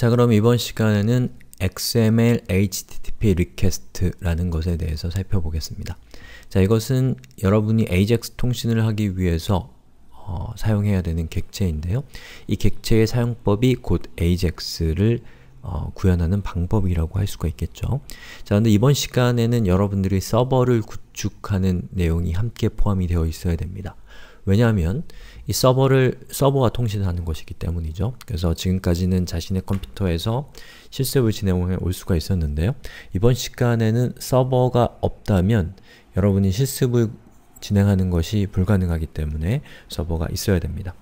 자 그럼 이번 시간에는 XML HTTP request라는 것에 대해서 살펴보겠습니다. 자 이것은 여러분이 AJAX 통신을 하기 위해서 어, 사용해야 되는 객체인데요. 이 객체의 사용법이 곧 AJAX를 어, 구현하는 방법이라고 할 수가 있겠죠. 자, 근데 이번 시간에는 여러분들이 서버를 구축하는 내용이 함께 포함이 되어 있어야 됩니다. 왜냐하면 이 서버를 서버와 통신하는 을 것이기 때문이죠. 그래서 지금까지는 자신의 컴퓨터에서 실습을 진행해 올 수가 있었는데요. 이번 시간에는 서버가 없다면 여러분이 실습을 진행하는 것이 불가능하기 때문에 서버가 있어야 됩니다.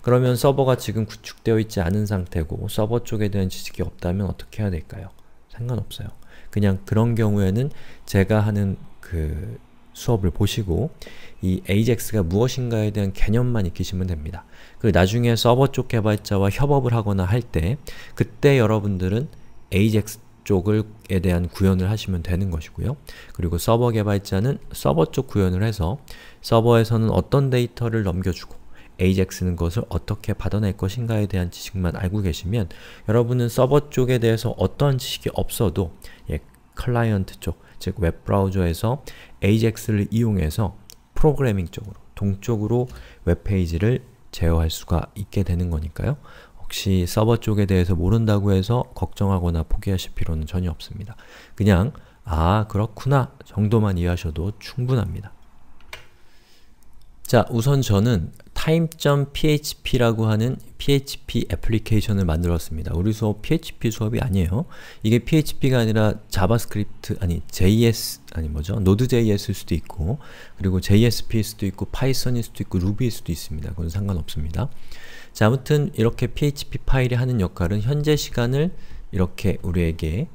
그러면 서버가 지금 구축되어 있지 않은 상태고 서버 쪽에 대한 지식이 없다면 어떻게 해야 될까요? 상관없어요. 그냥 그런 경우에는 제가 하는 그 수업을 보시고 이 AJAX가 무엇인가에 대한 개념만 익히시면 됩니다. 그 나중에 서버 쪽 개발자와 협업을 하거나 할 때 그때 여러분들은 AJAX 쪽에 대한 구현을 하시면 되는 것이고요. 그리고 서버 개발자는 서버 쪽 구현을 해서 서버에서는 어떤 데이터를 넘겨주고 AJAX는 그 것을 어떻게 받아낼 것인가에 대한 지식만 알고 계시면 여러분은 서버 쪽에 대해서 어떠한 지식이 없어도 예, 클라이언트 쪽, 즉 웹브라우저에서 AJAX를 이용해서 프로그래밍 쪽으로, 동쪽으로 웹페이지를 제어할 수가 있게 되는 거니까요. 혹시 서버 쪽에 대해서 모른다고 해서 걱정하거나 포기하실 필요는 전혀 없습니다. 그냥 아, 그렇구나 정도만 이해하셔도 충분합니다. 자, 우선 저는 time.php라고 하는 PHP 애플리케이션을 만들었습니다. 우리 수업 PHP 수업이 아니에요. 이게 PHP가 아니라 자바스크립트, 아니 JS, 아니 뭐죠? Node.js일 수도 있고 그리고 JSP일 수도 있고 파이썬일 수도 있고 루비일 수도 있습니다. 그건 상관없습니다. 자, 아무튼 이렇게 PHP 파일이 하는 역할은 현재 시간을 이렇게 우리에게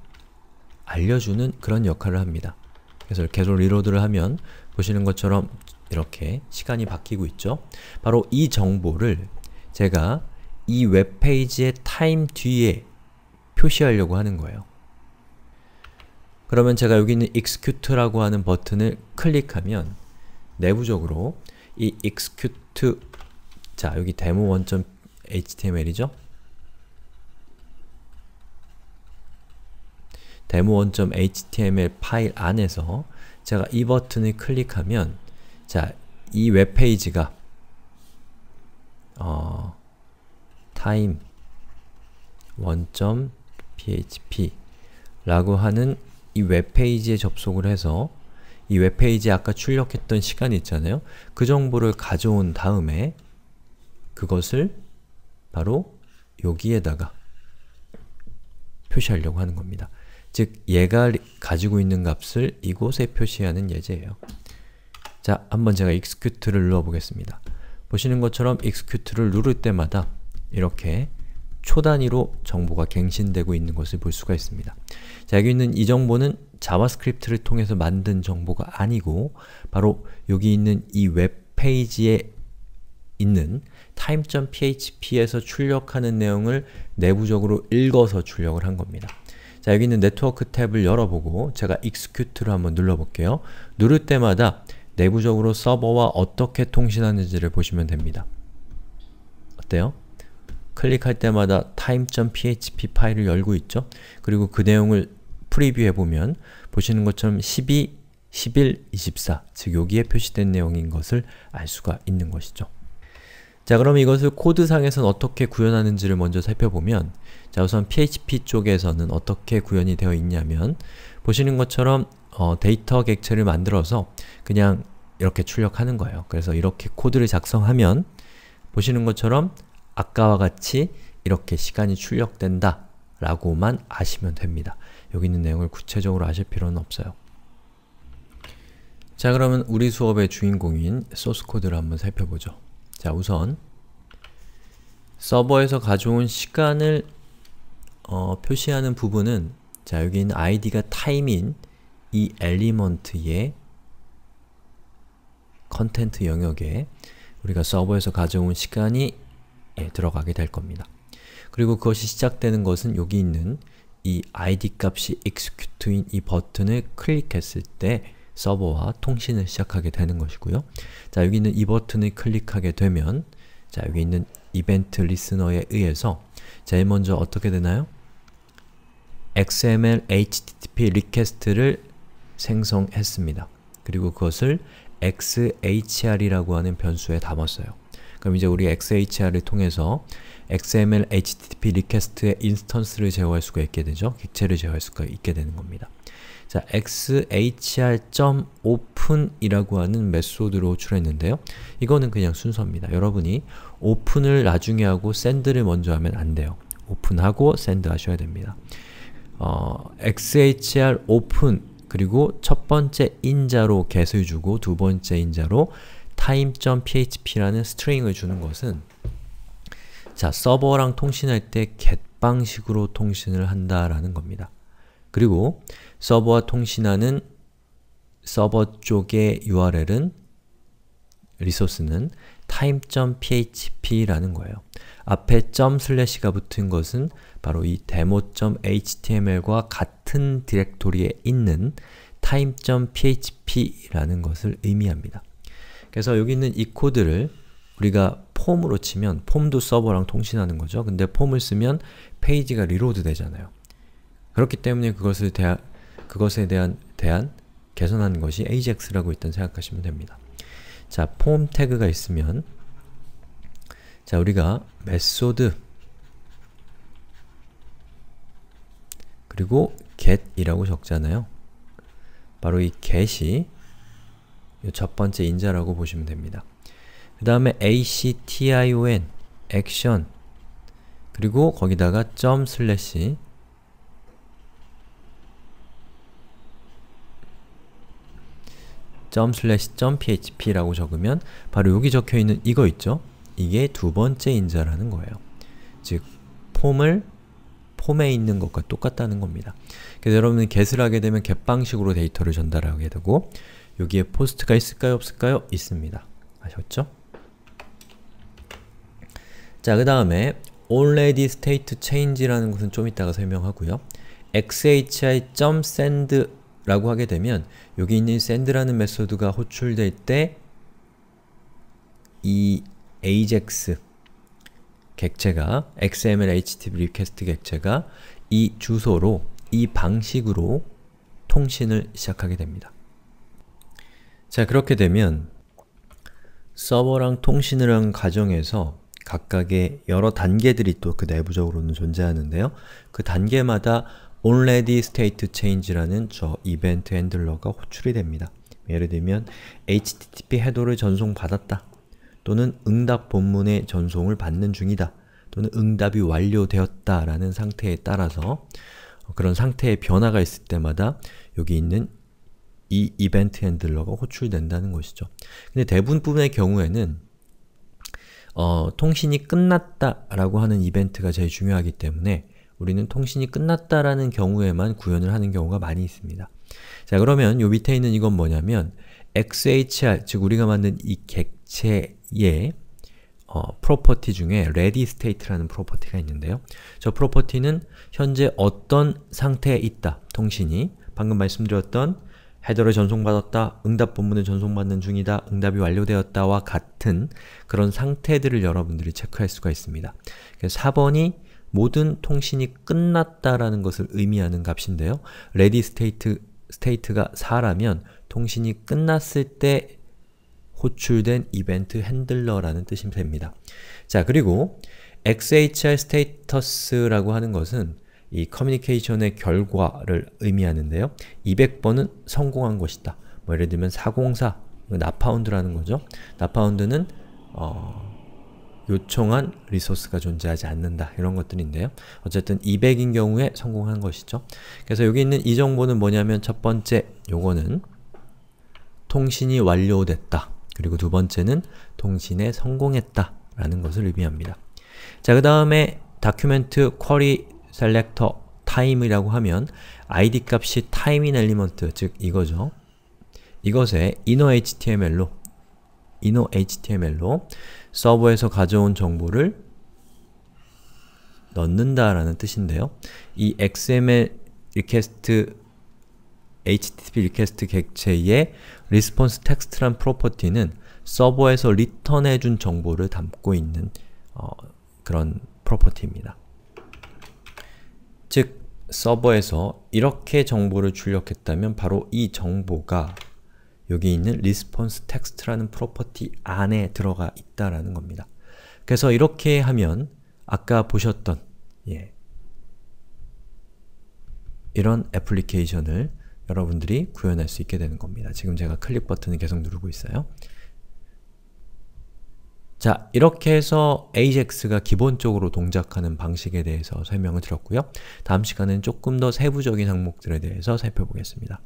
알려주는 그런 역할을 합니다. 그래서 계속 리로드를 하면 보시는 것처럼 이렇게 시간이 바뀌고 있죠. 바로 이 정보를 제가 이 웹페이지의 time 뒤에 표시하려고 하는 거예요. 그러면 제가 여기 있는 execute라고 하는 버튼을 클릭하면 내부적으로 이 execute 자 여기 demo1.html이죠? demo1.html 파일 안에서 제가 이 버튼을 클릭하면 자, 이 웹페이지가 어, time 1.php 라고 하는 이 웹페이지에 접속을 해서 이 웹페이지에 아까 출력했던 시간 이 있잖아요. 그 정보를 가져온 다음에 그것을 바로 여기에다가 표시하려고 하는 겁니다. 즉, 얘가 가지고 있는 값을 이곳에 표시하는 예제예요. 자, 한번 제가 execute를 눌러보겠습니다. 보시는 것처럼 execute를 누를 때마다 이렇게 초단위로 정보가 갱신되고 있는 것을 볼 수가 있습니다. 자, 여기 있는 이 정보는 자바스크립트를 통해서 만든 정보가 아니고 바로 여기 있는 이 웹페이지에 있는 time.php에서 출력하는 내용을 내부적으로 읽어서 출력을 한 겁니다. 자, 여기 있는 네트워크 탭을 열어보고 제가 execute를 한번 눌러볼게요. 누를 때마다 내부적으로 서버와 어떻게 통신하는지를 보시면 됩니다. 어때요? 클릭할 때마다 time.php 파일을 열고 있죠? 그리고 그 내용을 프리뷰해보면 보시는 것처럼 12, 11, 24, 즉 여기에 표시된 내용인 것을 알 수가 있는 것이죠. 자 그럼 이것을 코드상에선 어떻게 구현하는지를 먼저 살펴보면 자 우선 PHP 쪽에서는 어떻게 구현이 되어 있냐면 보시는 것처럼 어, 데이터 객체를 만들어서 그냥 이렇게 출력하는 거예요. 그래서 이렇게 코드를 작성하면 보시는 것처럼 아까와 같이 이렇게 시간이 출력된다 라고만 아시면 됩니다. 여기 있는 내용을 구체적으로 아실 필요는 없어요. 자 그러면 우리 수업의 주인공인 소스코드를 한번 살펴보죠. 자 우선 서버에서 가져온 시간을 어, 표시하는 부분은 자 여기 있는 id가 time인 이 엘리먼트의 컨텐트 영역에 우리가 서버에서 가져온 시간이 예, 들어가게 될 겁니다. 그리고 그것이 시작되는 것은 여기 있는 이 id 값이 execute인 이 버튼을 클릭했을 때 서버와 통신을 시작하게 되는 것이고요. 자, 여기 있는 이 버튼을 클릭하게 되면 자, 여기 있는 이벤트 리스너에 의해서 제일 먼저 어떻게 되나요? XML HTTP 리퀘스트를 생성했습니다. 그리고 그것을 xhr이라고 하는 변수에 담았어요. 그럼 이제 우리 xhr을 통해서 xml http r e q u e s t 의 인스턴스를 제어할 수가 있게 되죠. 객체를 제어할 수가 있게 되는 겁니다. 자, xhr.open이라고 하는 메소드로 호출했는데요. 이거는 그냥 순서입니다. 여러분이 open을 나중에 하고 send를 먼저 하면 안 돼요. open하고 send 하셔야 됩니다. 어, xhr open 그리고 첫 번째 인자로 개수를 주고 두 번째 인자로 time.php라는 스트링을 주는 것은 자, 서버랑 통신할 때 get 방식으로 통신을 한다라는 겁니다. 그리고 서버와 통신하는 서버 쪽의 URL은 리소스는 time.php라는 거예요. 앞에 점 슬래시가 붙은 것은 바로 이 demo.html과 같은 디렉토리에 있는 time.php라는 것을 의미합니다. 그래서 여기 있는 이 코드를 우리가 폼으로 치면 폼도 서버랑 통신하는 거죠. 근데 폼을 쓰면 페이지가 리로드 되잖아요. 그렇기 때문에 그것을 대하, 그것에 대한 대한 개선하는 것이 AJAX라고 일단 생각하시면 됩니다. 자, 폼 태그가 있으면 자, 우리가 메소드 그리고 get이라고 적잖아요. 바로 이 get이 첫 번째 인자라고 보시면 됩니다. 그 다음에 action, action 그리고 거기다가 점 슬래시 점 슬래시 점 php라고 적으면 바로 여기 적혀있는 이거 있죠? 이게 두 번째 인자라는 거예요. 즉, 폼을 폼에 있는 것과 똑같다는 겁니다. 그래서 여러분은 get을 하게 되면 get 방식으로 데이터를 전달하게 되고 여기에 포스트가 있을까요? 없을까요? 있습니다. 아셨죠? 자, 그 다음에 already state change라는 것은 좀 이따가 설명하고요. xhi.send라고 하게 되면 여기 있는 send라는 메소드가 호출될 때이 AJAX 객체가 XML HTTP 리퀘스트 객체가 이 주소로 이 방식으로 통신을 시작하게 됩니다. 자 그렇게 되면 서버랑 통신을 한 과정에서 각각의 여러 단계들이 또 그 내부적으로는 존재하는데요. 그 단계마다 already state change라는 저 이벤트 핸들러가 호출이 됩니다. 예를 들면 http 헤더를 전송받았다. 또는 응답 본문의 전송을 받는 중이다 또는 응답이 완료되었다 라는 상태에 따라서 그런 상태의 변화가 있을 때마다 여기 있는 이 이벤트 핸들러가 호출된다는 것이죠. 근데 대부분의 경우에는 어, 통신이 끝났다 라고 하는 이벤트가 제일 중요하기 때문에 우리는 통신이 끝났다라는 경우에만 구현을 하는 경우가 많이 있습니다. 자 그러면 요 밑에 있는 이건 뭐냐면 XHR, 즉 우리가 만든 이 객, 제의 어, 프로퍼티 중에 ready state라는 프로퍼티가 있는데요. 저 프로퍼티는 현재 어떤 상태에 있다, 통신이 방금 말씀드렸던 헤더를 전송받았다, 응답 본문을 전송받는 중이다, 응답이 완료되었다와 같은 그런 상태들을 여러분들이 체크할 수가 있습니다. 그래서 4번이 모든 통신이 끝났다라는 것을 의미하는 값인데요. ready state, state가 4라면 통신이 끝났을 때 호출된 이벤트 핸들러라는 뜻입니다. 자, 그리고 XHR 스테이터스라고 하는 것은 이 커뮤니케이션의 결과를 의미하는데요. 200번은 성공한 것이다. 뭐 예를 들면 404, 나파운드라는 거죠. 나파운드는 어, 요청한 리소스가 존재하지 않는다. 이런 것들인데요. 어쨌든 200인 경우에 성공한 것이죠. 그래서 여기 있는 이 정보는 뭐냐면 첫 번째, 요거는 통신이 완료됐다. 그리고 두 번째는 통신에 성공했다 라는 것을 의미합니다. 자, 그 다음에 document q time이라고 하면 id 값이 time인 엘리먼트, 즉 이거죠. 이것에 inner html로 inner html로 서버에서 가져온 정보를 넣는다라는 뜻인데요. 이 xml request http 리퀘스트 객체의 response t e x t 란 프로퍼티는 서버에서 리턴해준 정보를 담고 있는 어, 그런 프로퍼티입니다. 즉, 서버에서 이렇게 정보를 출력했다면 바로 이 정보가 여기 있는 response text라는 프로퍼티 안에 들어가 있다라는 겁니다. 그래서 이렇게 하면 아까 보셨던 예, 이런 애플리케이션을 여러분들이 구현할 수 있게 되는 겁니다. 지금 제가 클릭 버튼을 계속 누르고 있어요. 자, 이렇게 해서 AJAX가 기본적으로 동작하는 방식에 대해서 설명을 드렸고요. 다음 시간은 조금 더 세부적인 항목들에 대해서 살펴보겠습니다.